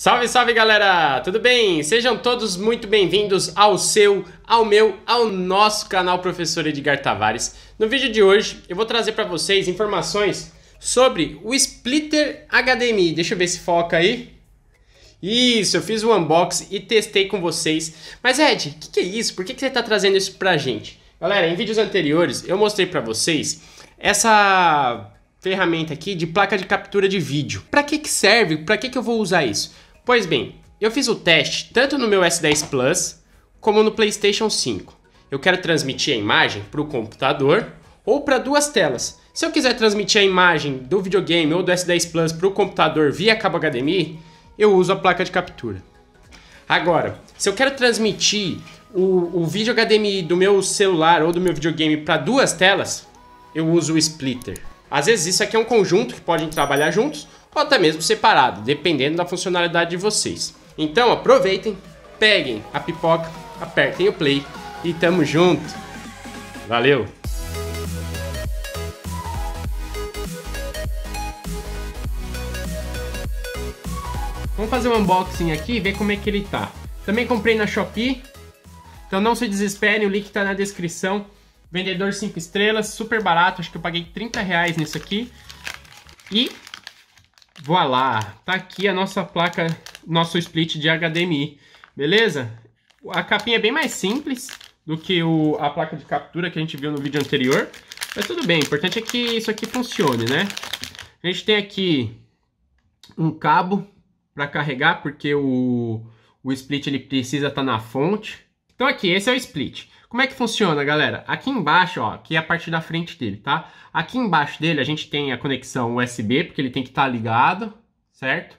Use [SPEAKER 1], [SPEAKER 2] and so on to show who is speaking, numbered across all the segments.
[SPEAKER 1] Salve, salve galera! Tudo bem? Sejam todos muito bem-vindos ao seu, ao meu, ao nosso canal Professor Edgar Tavares. No vídeo de hoje eu vou trazer para vocês informações sobre o Splitter HDMI. Deixa eu ver se foca aí. Isso, eu fiz o um unboxing e testei com vocês. Mas Ed, o que, que, é isso? Por que, que você está trazendo isso pra gente? Galera, em vídeos anteriores eu mostrei para vocês essa ferramenta aqui de placa de captura de vídeo. Para que, que serve? Para que, que eu vou usar isso? Pois bem, eu fiz o teste tanto no meu S10 Plus como no PlayStation 5. Eu quero transmitir a imagem para o computador ou para duas telas. Se eu quiser transmitir a imagem do videogame ou do S10 Plus para o computador via cabo HDMI, eu uso a placa de captura. Agora, se eu quero transmitir o, o vídeo HDMI do meu celular ou do meu videogame para duas telas, eu uso o splitter. Às vezes isso aqui é um conjunto que podem trabalhar juntos ou até mesmo separado, dependendo da funcionalidade de vocês. Então aproveitem, peguem a pipoca, apertem o play e tamo junto. Valeu! Vamos fazer um unboxing aqui e ver como é que ele tá. Também comprei na Shopee, então não se desespere, o link tá na descrição. Vendedor 5 estrelas, super barato, acho que eu paguei 30 reais nisso aqui. E voilá, tá aqui a nossa placa, nosso split de HDMI, beleza? A capinha é bem mais simples do que o, a placa de captura que a gente viu no vídeo anterior, mas tudo bem, o importante é que isso aqui funcione, né? A gente tem aqui um cabo para carregar, porque o, o split ele precisa estar tá na fonte, então aqui, esse é o split. Como é que funciona, galera? Aqui embaixo, ó, aqui é a parte da frente dele, tá? Aqui embaixo dele a gente tem a conexão USB, porque ele tem que estar tá ligado, certo?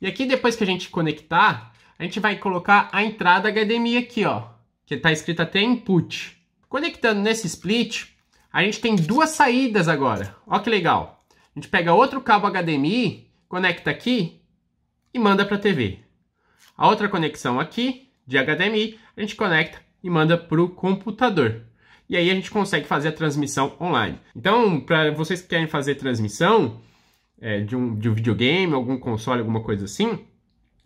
[SPEAKER 1] E aqui depois que a gente conectar, a gente vai colocar a entrada HDMI aqui, ó, que tá escrito até input. Conectando nesse split, a gente tem duas saídas agora. Ó que legal. A gente pega outro cabo HDMI, conecta aqui e manda para a TV. A outra conexão aqui de HDMI, a gente conecta e manda para o computador. E aí a gente consegue fazer a transmissão online. Então, para vocês que querem fazer transmissão é, de, um, de um videogame, algum console, alguma coisa assim,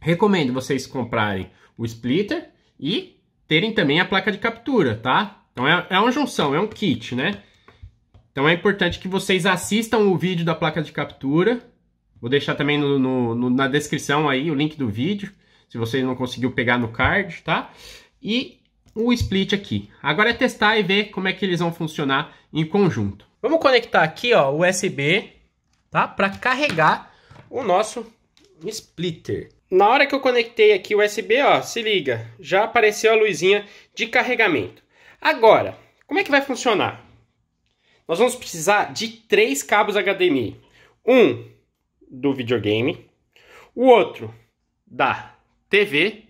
[SPEAKER 1] recomendo vocês comprarem o splitter e terem também a placa de captura, tá? Então é, é uma junção, é um kit, né? Então é importante que vocês assistam o vídeo da placa de captura. Vou deixar também no, no, no, na descrição aí o link do vídeo se você não conseguiu pegar no card, tá? E o split aqui. Agora é testar e ver como é que eles vão funcionar em conjunto. Vamos conectar aqui, ó, o USB, tá? Para carregar o nosso splitter. Na hora que eu conectei aqui o USB, ó, se liga, já apareceu a luzinha de carregamento. Agora, como é que vai funcionar? Nós vamos precisar de três cabos HDMI. Um do videogame, o outro da TV,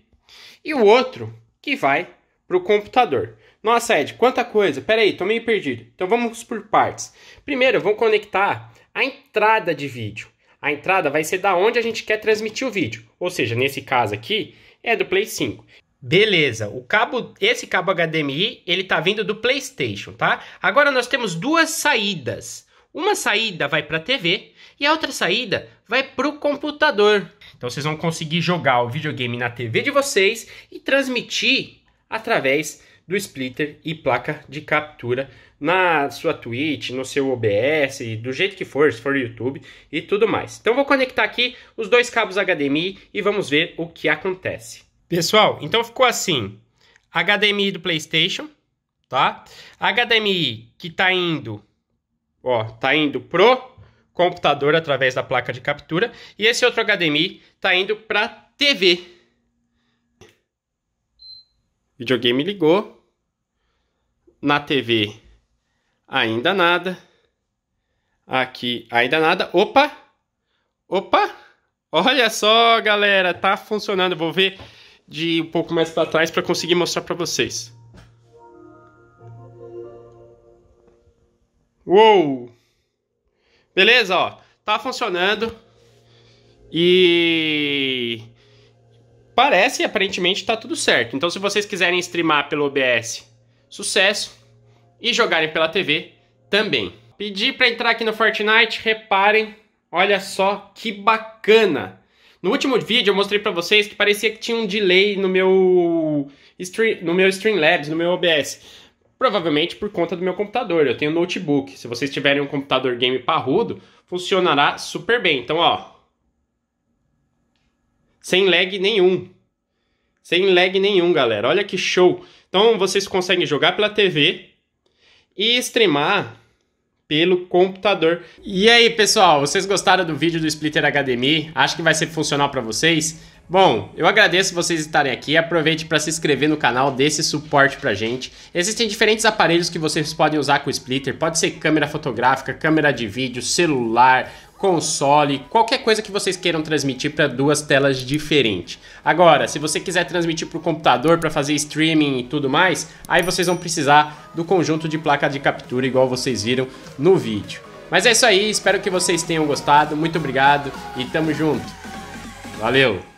[SPEAKER 1] e o outro que vai para o computador. Nossa, Ed, quanta coisa! Pera aí, tô meio perdido. Então vamos por partes. Primeiro, vamos conectar a entrada de vídeo. A entrada vai ser da onde a gente quer transmitir o vídeo. Ou seja, nesse caso aqui, é do Play 5. Beleza, o cabo, esse cabo HDMI, ele tá vindo do PlayStation, tá? Agora nós temos duas saídas. Uma saída vai para a TV e a outra saída vai para o computador. Então vocês vão conseguir jogar o videogame na TV de vocês e transmitir através do splitter e placa de captura na sua Twitch, no seu OBS, do jeito que for, se for YouTube e tudo mais. Então vou conectar aqui os dois cabos HDMI e vamos ver o que acontece. Pessoal, então ficou assim: HDMI do PlayStation, tá? HDMI que tá indo, ó, tá indo pro computador através da placa de captura e esse outro HDMI está indo para TV. O videogame ligou. Na TV ainda nada. Aqui ainda nada. Opa! Opa! Olha só, galera, tá funcionando. Vou ver de um pouco mais para trás para conseguir mostrar para vocês. Uou! Beleza, ó. Tá funcionando. E parece aparentemente tá tudo certo. Então se vocês quiserem streamar pelo OBS, sucesso. E jogarem pela TV também. Pedi para entrar aqui no Fortnite, reparem, olha só que bacana. No último vídeo eu mostrei para vocês que parecia que tinha um delay no meu no meu Streamlabs, no meu OBS. Provavelmente por conta do meu computador, eu tenho notebook. Se vocês tiverem um computador game parrudo, funcionará super bem. Então, ó. Sem lag nenhum. Sem lag nenhum, galera. Olha que show. Então, vocês conseguem jogar pela TV e streamar pelo computador. E aí, pessoal, vocês gostaram do vídeo do Splitter HDMI? Acho que vai ser funcional para vocês? Bom, eu agradeço vocês estarem aqui. Aproveite para se inscrever no canal, dê esse suporte pra gente. Existem diferentes aparelhos que vocês podem usar com o splitter. Pode ser câmera fotográfica, câmera de vídeo, celular, console, qualquer coisa que vocês queiram transmitir para duas telas diferentes. Agora, se você quiser transmitir para o computador para fazer streaming e tudo mais, aí vocês vão precisar do conjunto de placa de captura igual vocês viram no vídeo. Mas é isso aí, espero que vocês tenham gostado. Muito obrigado e tamo junto. Valeu.